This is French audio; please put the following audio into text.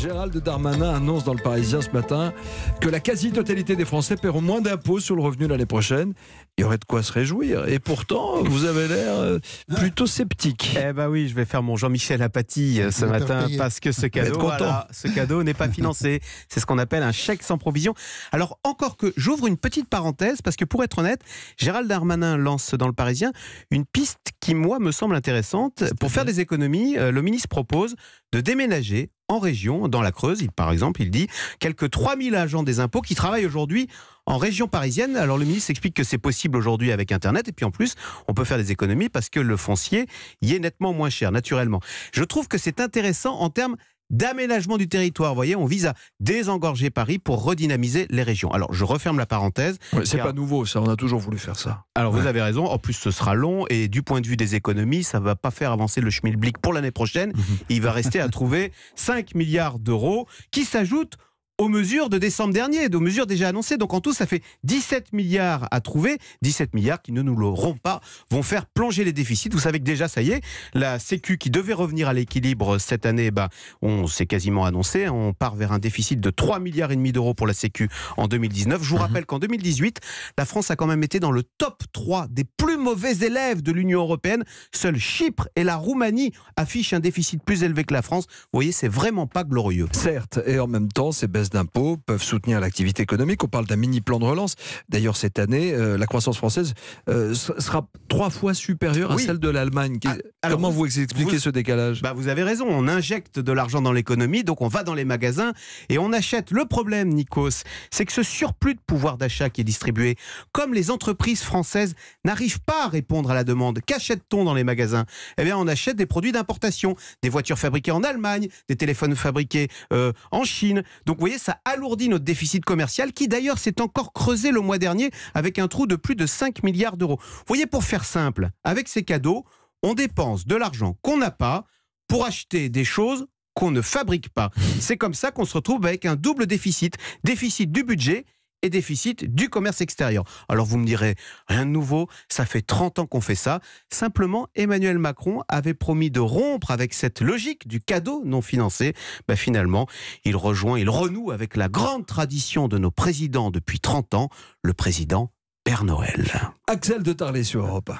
Gérald Darmanin annonce dans le Parisien ce matin que la quasi-totalité des Français paieront moins d'impôts sur le revenu l'année prochaine. Il y aurait de quoi se réjouir. Et pourtant, vous avez l'air euh, ah. plutôt sceptique. Eh ben oui, je vais faire mon Jean-Michel Apathy euh, ce matin parce que ce cadeau, ce cadeau n'est pas financé. C'est ce qu'on appelle un chèque sans provision. Alors encore que j'ouvre une petite parenthèse parce que pour être honnête, Gérald Darmanin lance dans le Parisien une piste qui moi me semble intéressante pour faire des économies. Euh, le ministre propose de déménager en région, dans la Creuse, par exemple, il dit quelques 3000 agents des impôts qui travaillent aujourd'hui en région parisienne. Alors le ministre explique que c'est possible aujourd'hui avec Internet et puis en plus on peut faire des économies parce que le foncier y est nettement moins cher naturellement. Je trouve que c'est intéressant en termes d'aménagement du territoire. Vous voyez, on vise à désengorger Paris pour redynamiser les régions. Alors, je referme la parenthèse. c'est pas nouveau, ça. On a toujours voulu faire ça. Alors, vous avez raison. En plus, ce sera long. Et du point de vue des économies, ça ne va pas faire avancer le schmilblick pour l'année prochaine. Mhm. Il va rester à trouver 5 milliards d'euros qui s'ajoutent aux mesures de décembre dernier, aux mesures déjà annoncées. Donc en tout, ça fait 17 milliards à trouver, 17 milliards qui ne nous l'auront pas, vont faire plonger les déficits. Vous savez que déjà, ça y est, la Sécu qui devait revenir à l'équilibre cette année, eh ben, on s'est quasiment annoncé, on part vers un déficit de 3 milliards et demi d'euros pour la Sécu en 2019. Je vous rappelle qu'en 2018, la France a quand même été dans le top 3 des plus mauvais élèves de l'Union européenne. Seuls Chypre et la Roumanie affichent un déficit plus élevé que la France. Vous voyez, c'est vraiment pas glorieux. Certes, et en même temps, c'est baisses d'impôts peuvent soutenir l'activité économique. On parle d'un mini plan de relance. D'ailleurs, cette année, euh, la croissance française euh, sera trois fois supérieure à celle de l'Allemagne. Ah, comment vous, expliquez ce décalage bah Vous avez raison, on injecte de l'argent dans l'économie, donc on va dans les magasins et on achète. Le problème, Nikos, c'est que ce surplus de pouvoir d'achat qui est distribué, comme les entreprises françaises n'arrivent pas à répondre à la demande, qu'achète-t-on dans les magasins Eh bien, on achète des produits d'importation, des voitures fabriquées en Allemagne, des téléphones fabriqués euh, en Chine. Donc, vous voyez, ça alourdit notre déficit commercial qui d'ailleurs s'est encore creusé le mois dernier avec un trou de plus de 5 milliards d'euros. Vous voyez, pour faire simple, avec ces cadeaux, on dépense de l'argent qu'on n'a pas pour acheter des choses qu'on ne fabrique pas. C'est comme ça qu'on se retrouve avec un double déficit, déficit du budget et déficit du commerce extérieur. Alors vous me direz, rien de nouveau, ça fait 30 ans qu'on fait ça. Simplement, Emmanuel Macron avait promis de rompre avec cette logique du cadeau non financé. Bah finalement, il rejoint, il renoue avec la grande tradition de nos présidents depuis 30 ans, le président Père Noël. Axel de Tarlé sur Europe.